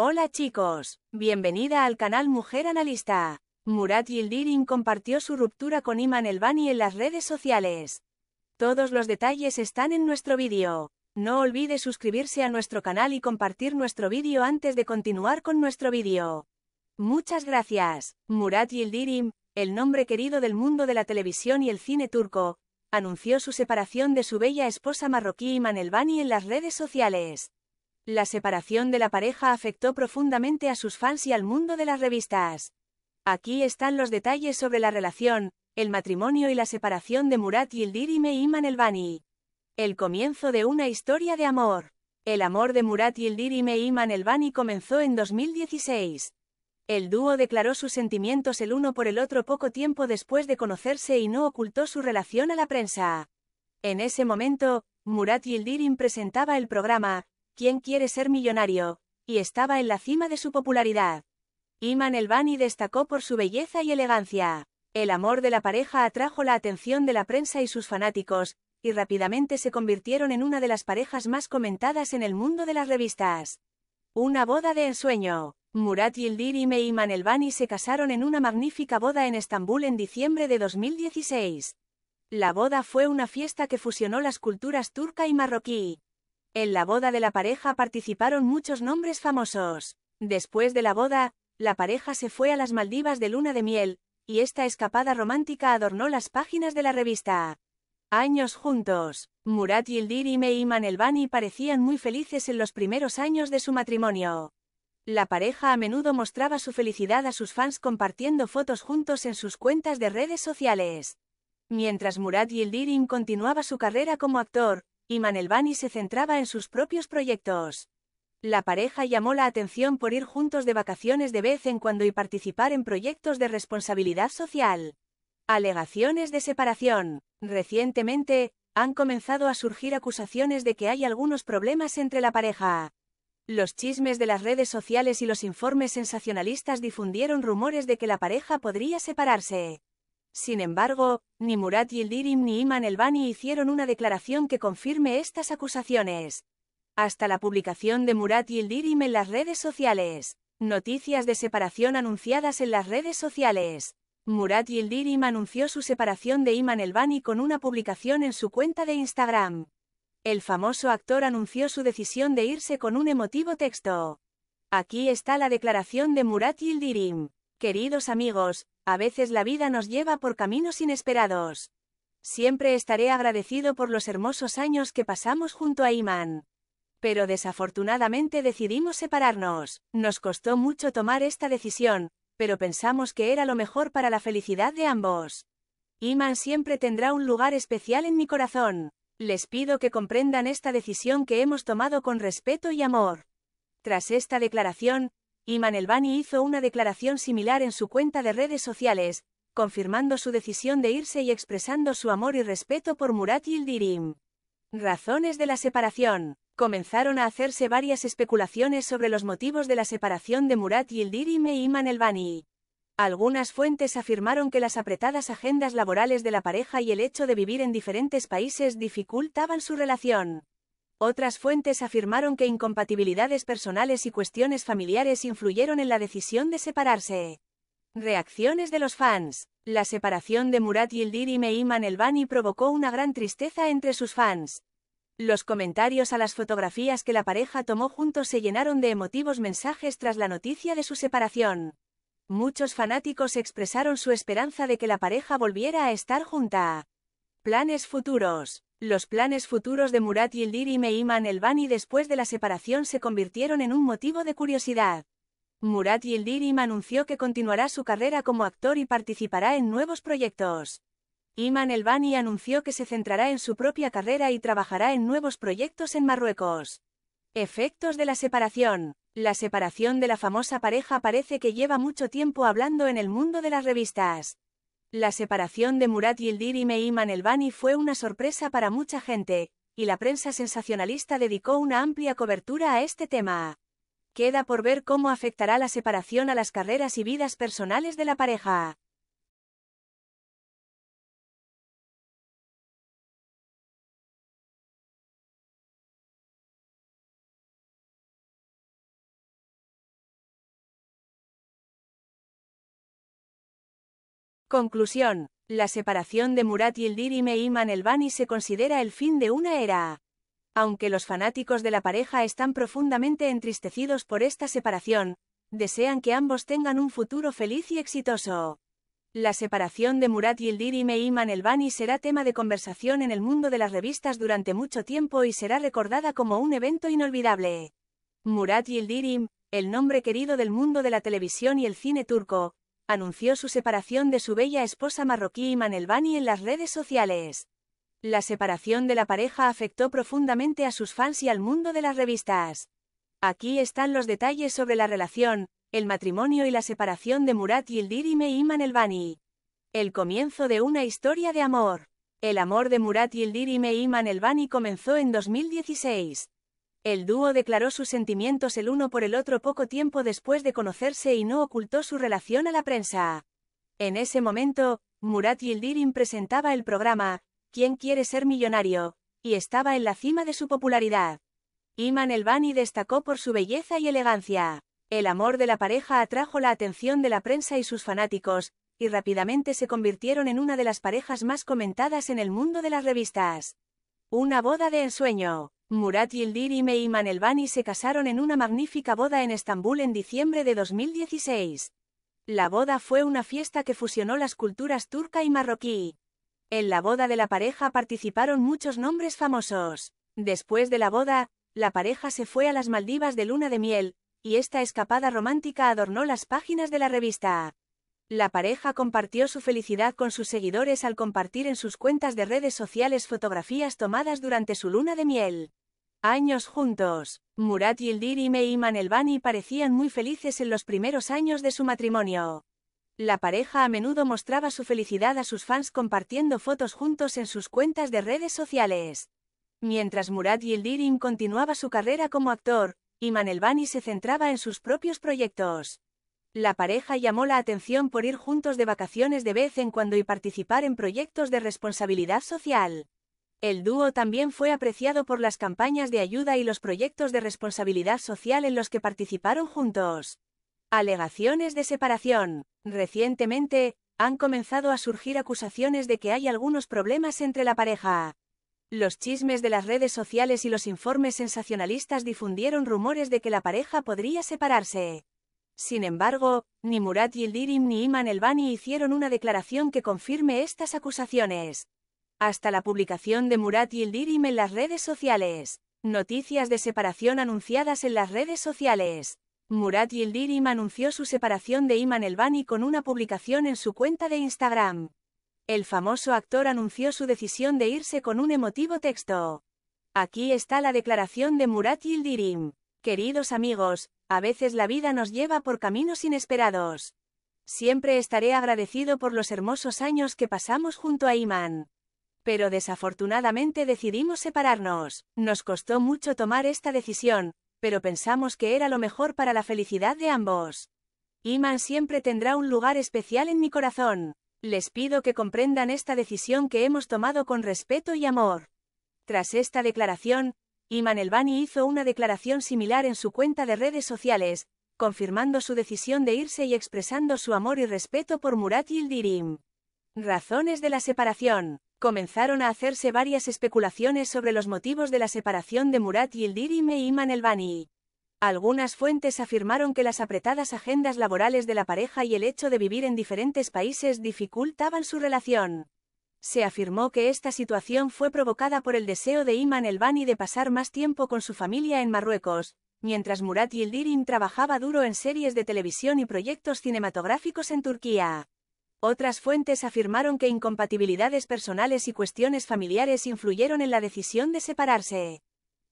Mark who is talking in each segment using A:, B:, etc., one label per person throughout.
A: Hola chicos, bienvenida al canal Mujer Analista. Murat Yildirim compartió su ruptura con Iman Elbani en las redes sociales. Todos los detalles están en nuestro vídeo. No olvide suscribirse a nuestro canal y compartir nuestro vídeo antes de continuar con nuestro vídeo. Muchas gracias. Murat Yildirim, el nombre querido del mundo de la televisión y el cine turco, anunció su separación de su bella esposa marroquí Iman Elbani en las redes sociales. La separación de la pareja afectó profundamente a sus fans y al mundo de las revistas. Aquí están los detalles sobre la relación, el matrimonio y la separación de Murat Yildirim y me Iman Elbani. El comienzo de una historia de amor. El amor de Murat Yildirim y me Iman Elbani comenzó en 2016. El dúo declaró sus sentimientos el uno por el otro poco tiempo después de conocerse y no ocultó su relación a la prensa. En ese momento, Murat y Yildirim presentaba el programa, ¿Quién quiere ser millonario? y estaba en la cima de su popularidad. Iman Elbani destacó por su belleza y elegancia. El amor de la pareja atrajo la atención de la prensa y sus fanáticos, y rápidamente se convirtieron en una de las parejas más comentadas en el mundo de las revistas. Una boda de ensueño. Murat Yildirim e Iman Elbani se casaron en una magnífica boda en Estambul en diciembre de 2016. La boda fue una fiesta que fusionó las culturas turca y marroquí. En la boda de la pareja participaron muchos nombres famosos. Después de la boda, la pareja se fue a las Maldivas de luna de miel, y esta escapada romántica adornó las páginas de la revista. Años juntos, Murat e y Iman Elbani parecían muy felices en los primeros años de su matrimonio. La pareja a menudo mostraba su felicidad a sus fans compartiendo fotos juntos en sus cuentas de redes sociales. Mientras Murat Yildirim continuaba su carrera como actor, y Manelvani se centraba en sus propios proyectos. La pareja llamó la atención por ir juntos de vacaciones de vez en cuando y participar en proyectos de responsabilidad social. Alegaciones de separación. Recientemente, han comenzado a surgir acusaciones de que hay algunos problemas entre la pareja. Los chismes de las redes sociales y los informes sensacionalistas difundieron rumores de que la pareja podría separarse. Sin embargo, ni Murat Yildirim ni Iman Elbani hicieron una declaración que confirme estas acusaciones. Hasta la publicación de Murat Yildirim en las redes sociales. Noticias de separación anunciadas en las redes sociales. Murat Yildirim anunció su separación de Iman Elbani con una publicación en su cuenta de Instagram. El famoso actor anunció su decisión de irse con un emotivo texto. Aquí está la declaración de Murat Yildirim. Queridos amigos, a veces la vida nos lleva por caminos inesperados. Siempre estaré agradecido por los hermosos años que pasamos junto a Iman. Pero desafortunadamente decidimos separarnos. Nos costó mucho tomar esta decisión, pero pensamos que era lo mejor para la felicidad de ambos. Iman siempre tendrá un lugar especial en mi corazón. Les pido que comprendan esta decisión que hemos tomado con respeto y amor. Tras esta declaración, Iman Elbani hizo una declaración similar en su cuenta de redes sociales, confirmando su decisión de irse y expresando su amor y respeto por Murat Yildirim. Razones de la separación. Comenzaron a hacerse varias especulaciones sobre los motivos de la separación de Murat Yildirim e Iman Elbani. Algunas fuentes afirmaron que las apretadas agendas laborales de la pareja y el hecho de vivir en diferentes países dificultaban su relación. Otras fuentes afirmaron que incompatibilidades personales y cuestiones familiares influyeron en la decisión de separarse. Reacciones de los fans. La separación de Murat Yildir y Meiman Elbani provocó una gran tristeza entre sus fans. Los comentarios a las fotografías que la pareja tomó juntos se llenaron de emotivos mensajes tras la noticia de su separación. Muchos fanáticos expresaron su esperanza de que la pareja volviera a estar junta planes futuros. Los planes futuros de Murat e y Iman Elbani después de la separación se convirtieron en un motivo de curiosidad. Murat Yildirim anunció que continuará su carrera como actor y participará en nuevos proyectos. Iman Elbani anunció que se centrará en su propia carrera y trabajará en nuevos proyectos en Marruecos. Efectos de la separación. La separación de la famosa pareja parece que lleva mucho tiempo hablando en el mundo de las revistas. La separación de Murat Yildir y Meiman Elbani fue una sorpresa para mucha gente, y la prensa sensacionalista dedicó una amplia cobertura a este tema. Queda por ver cómo afectará la separación a las carreras y vidas personales de la pareja. Conclusión. La separación de Murat Yildir y Meiman Elbani se considera el fin de una era. Aunque los fanáticos de la pareja están profundamente entristecidos por esta separación, desean que ambos tengan un futuro feliz y exitoso. La separación de Murat Yildir y el Elbani será tema de conversación en el mundo de las revistas durante mucho tiempo y será recordada como un evento inolvidable. Murat Yildirim, el nombre querido del mundo de la televisión y el cine turco, anunció su separación de su bella esposa marroquí Iman Elbani en las redes sociales. La separación de la pareja afectó profundamente a sus fans y al mundo de las revistas. Aquí están los detalles sobre la relación, el matrimonio y la separación de Murat Yildirim e Iman Elbani. El comienzo de una historia de amor. El amor de Murat Yildirim e Iman Elbani comenzó en 2016. El dúo declaró sus sentimientos el uno por el otro poco tiempo después de conocerse y no ocultó su relación a la prensa. En ese momento, Murat Yildirim presentaba el programa ¿Quién quiere ser millonario? y estaba en la cima de su popularidad. Iman Elbani destacó por su belleza y elegancia. El amor de la pareja atrajo la atención de la prensa y sus fanáticos, y rápidamente se convirtieron en una de las parejas más comentadas en el mundo de las revistas. Una boda de ensueño. Murat Yildir y Meiman Elbani se casaron en una magnífica boda en Estambul en diciembre de 2016. La boda fue una fiesta que fusionó las culturas turca y marroquí. En la boda de la pareja participaron muchos nombres famosos. Después de la boda, la pareja se fue a las Maldivas de luna de miel, y esta escapada romántica adornó las páginas de la revista. La pareja compartió su felicidad con sus seguidores al compartir en sus cuentas de redes sociales fotografías tomadas durante su luna de miel. Años juntos. Murat Yildirim y Meiman Elbani parecían muy felices en los primeros años de su matrimonio. La pareja a menudo mostraba su felicidad a sus fans compartiendo fotos juntos en sus cuentas de redes sociales. Mientras Murat Yildirim continuaba su carrera como actor, Iman Elbani se centraba en sus propios proyectos. La pareja llamó la atención por ir juntos de vacaciones de vez en cuando y participar en proyectos de responsabilidad social. El dúo también fue apreciado por las campañas de ayuda y los proyectos de responsabilidad social en los que participaron juntos. Alegaciones de separación. Recientemente, han comenzado a surgir acusaciones de que hay algunos problemas entre la pareja. Los chismes de las redes sociales y los informes sensacionalistas difundieron rumores de que la pareja podría separarse. Sin embargo, ni Murat Yildirim ni Iman Elbani hicieron una declaración que confirme estas acusaciones hasta la publicación de Murat Yildirim en las redes sociales. Noticias de separación anunciadas en las redes sociales. Murat Yildirim anunció su separación de Iman Elbani con una publicación en su cuenta de Instagram. El famoso actor anunció su decisión de irse con un emotivo texto. Aquí está la declaración de Murat Yildirim. Queridos amigos, a veces la vida nos lleva por caminos inesperados. Siempre estaré agradecido por los hermosos años que pasamos junto a Iman pero desafortunadamente decidimos separarnos. Nos costó mucho tomar esta decisión, pero pensamos que era lo mejor para la felicidad de ambos. Iman siempre tendrá un lugar especial en mi corazón. Les pido que comprendan esta decisión que hemos tomado con respeto y amor. Tras esta declaración, Iman Elbani hizo una declaración similar en su cuenta de redes sociales, confirmando su decisión de irse y expresando su amor y respeto por Murat Dirim. Razones de la separación comenzaron a hacerse varias especulaciones sobre los motivos de la separación de Murat Yildirim e Iman Elbani. Algunas fuentes afirmaron que las apretadas agendas laborales de la pareja y el hecho de vivir en diferentes países dificultaban su relación. Se afirmó que esta situación fue provocada por el deseo de Iman Elbani de pasar más tiempo con su familia en Marruecos, mientras Murat Yildirim trabajaba duro en series de televisión y proyectos cinematográficos en Turquía. Otras fuentes afirmaron que incompatibilidades personales y cuestiones familiares influyeron en la decisión de separarse.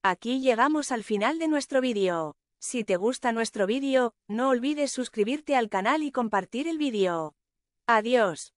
A: Aquí llegamos al final de nuestro vídeo. Si te gusta nuestro vídeo, no olvides suscribirte al canal y compartir el vídeo. Adiós.